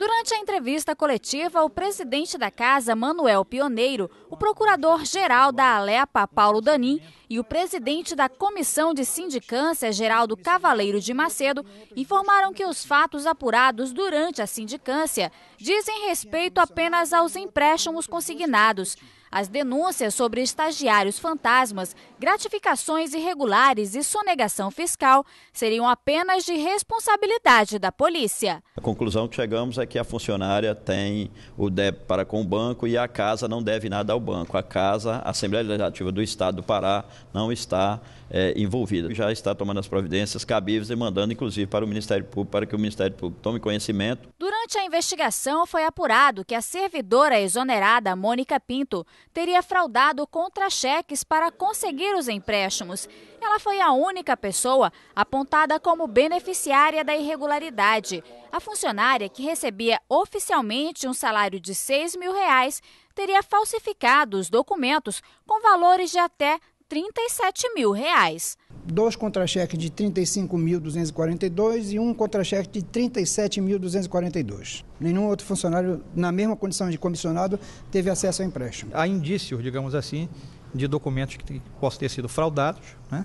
Durante a entrevista coletiva, o presidente da casa, Manuel Pioneiro, o procurador-geral da Alepa, Paulo Danim, e o presidente da Comissão de Sindicância, Geraldo Cavaleiro de Macedo, informaram que os fatos apurados durante a sindicância dizem respeito apenas aos empréstimos consignados. As denúncias sobre estagiários fantasmas, gratificações irregulares e sonegação fiscal seriam apenas de responsabilidade da polícia. A conclusão que chegamos é que a funcionária tem o débito para com o banco e a casa não deve nada ao banco. A casa, a Assembleia Legislativa do Estado do Pará, não está é, envolvida. Já está tomando as providências cabíveis e mandando, inclusive, para o Ministério Público, para que o Ministério Público tome conhecimento. Durante a investigação, foi apurado que a servidora exonerada Mônica Pinto teria fraudado contra-cheques para conseguir os empréstimos. Ela foi a única pessoa apontada como beneficiária da irregularidade. A funcionária, que recebia oficialmente um salário de 6 mil reais, teria falsificado os documentos com valores de até 37 mil reais. Dois contra-cheques de 35.242 e um contra-cheque de 37.242. Nenhum outro funcionário, na mesma condição de comissionado, teve acesso ao empréstimo. Há indícios, digamos assim, de documentos que possam ter sido fraudados, né?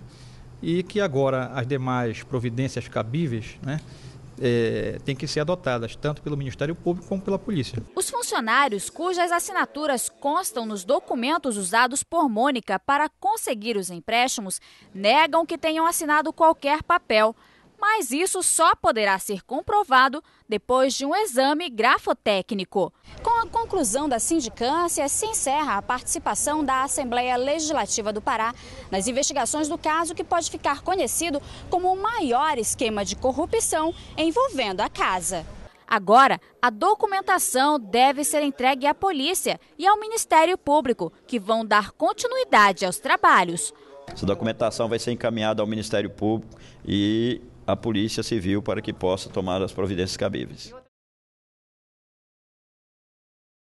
e que agora as demais providências cabíveis, né? é, têm que ser adotadas, tanto pelo Ministério Público como pela polícia. Os funcionários cujas assinaturas constam nos documentos usados por Mônica para conseguir os empréstimos negam que tenham assinado qualquer papel mas isso só poderá ser comprovado depois de um exame grafotécnico. Com a conclusão da sindicância, se encerra a participação da Assembleia Legislativa do Pará nas investigações do caso que pode ficar conhecido como o maior esquema de corrupção envolvendo a casa. Agora, a documentação deve ser entregue à polícia e ao Ministério Público, que vão dar continuidade aos trabalhos. Essa documentação vai ser encaminhada ao Ministério Público e a Polícia Civil para que possa tomar as providências cabíveis.